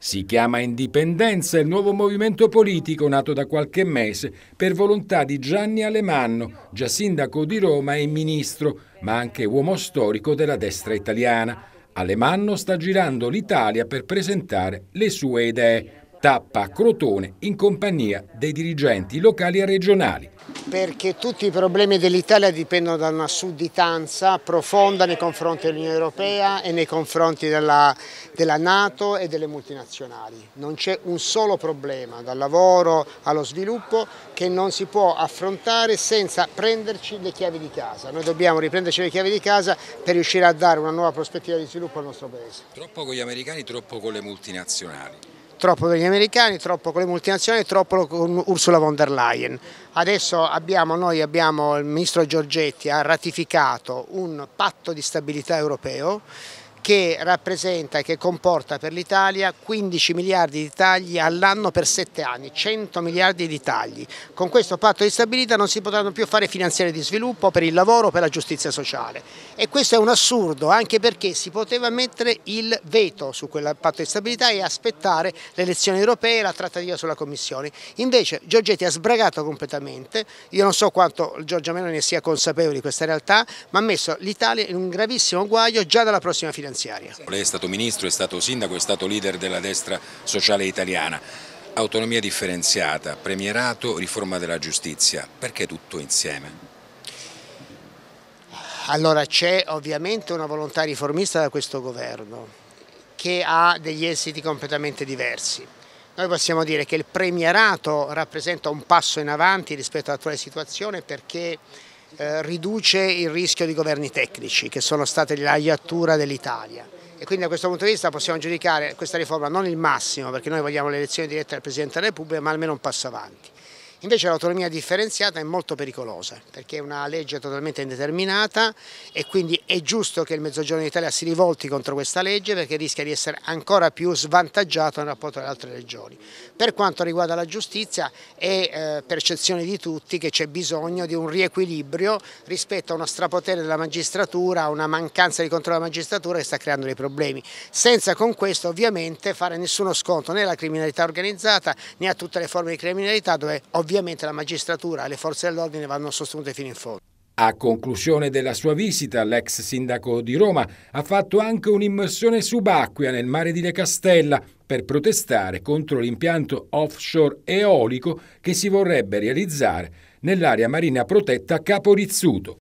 Si chiama Indipendenza il nuovo movimento politico nato da qualche mese per volontà di Gianni Alemanno, già sindaco di Roma e ministro, ma anche uomo storico della destra italiana. Alemanno sta girando l'Italia per presentare le sue idee. Tappa a Crotone in compagnia dei dirigenti locali e regionali perché tutti i problemi dell'Italia dipendono da una sudditanza profonda nei confronti dell'Unione Europea e nei confronti della, della Nato e delle multinazionali. Non c'è un solo problema, dal lavoro allo sviluppo, che non si può affrontare senza prenderci le chiavi di casa. Noi dobbiamo riprenderci le chiavi di casa per riuscire a dare una nuova prospettiva di sviluppo al nostro Paese. Troppo con gli americani, troppo con le multinazionali troppo con gli americani, troppo con le multinazionali, troppo con Ursula von der Leyen. Adesso abbiamo, noi abbiamo, il ministro Giorgetti ha ratificato un patto di stabilità europeo che rappresenta e che comporta per l'Italia 15 miliardi di tagli all'anno per 7 anni, 100 miliardi di tagli. Con questo patto di stabilità non si potranno più fare finanziari di sviluppo per il lavoro, per la giustizia sociale e questo è un assurdo anche perché si poteva mettere il veto su quel patto di stabilità e aspettare le elezioni europee e la trattativa sulla Commissione. Invece Giorgetti ha sbragato completamente, io non so quanto Giorgia Meloni sia consapevole di questa realtà, ma ha messo l'Italia in un gravissimo guaio già dalla prossima finanziaria finanziaria. Lei è stato ministro, è stato sindaco, è stato leader della destra sociale italiana. Autonomia differenziata, premierato, riforma della giustizia, perché tutto insieme? Allora c'è ovviamente una volontà riformista da questo governo che ha degli esiti completamente diversi. Noi possiamo dire che il premierato rappresenta un passo in avanti rispetto all'attuale situazione perché eh, riduce il rischio di governi tecnici che sono state la iattura dell'Italia e quindi da questo punto di vista possiamo giudicare questa riforma non il massimo perché noi vogliamo le elezioni dirette del Presidente della Repubblica ma almeno un passo avanti. Invece l'autonomia differenziata è molto pericolosa perché è una legge totalmente indeterminata e quindi è giusto che il Mezzogiorno d'Italia si rivolti contro questa legge perché rischia di essere ancora più svantaggiato nel rapporto alle altre regioni. Per quanto riguarda la giustizia è eh, percezione di tutti che c'è bisogno di un riequilibrio rispetto a uno strapotere della magistratura, a una mancanza di controllo della magistratura che sta creando dei problemi, senza con questo ovviamente fare nessuno sconto né alla criminalità organizzata né a tutte le forme di criminalità dove ovviamente ovviamente la magistratura e le forze dell'ordine vanno sostenute fino in fondo. A conclusione della sua visita, l'ex sindaco di Roma ha fatto anche un'immersione subacquea nel mare di Le Castella per protestare contro l'impianto offshore eolico che si vorrebbe realizzare nell'area marina protetta Caporizzuto.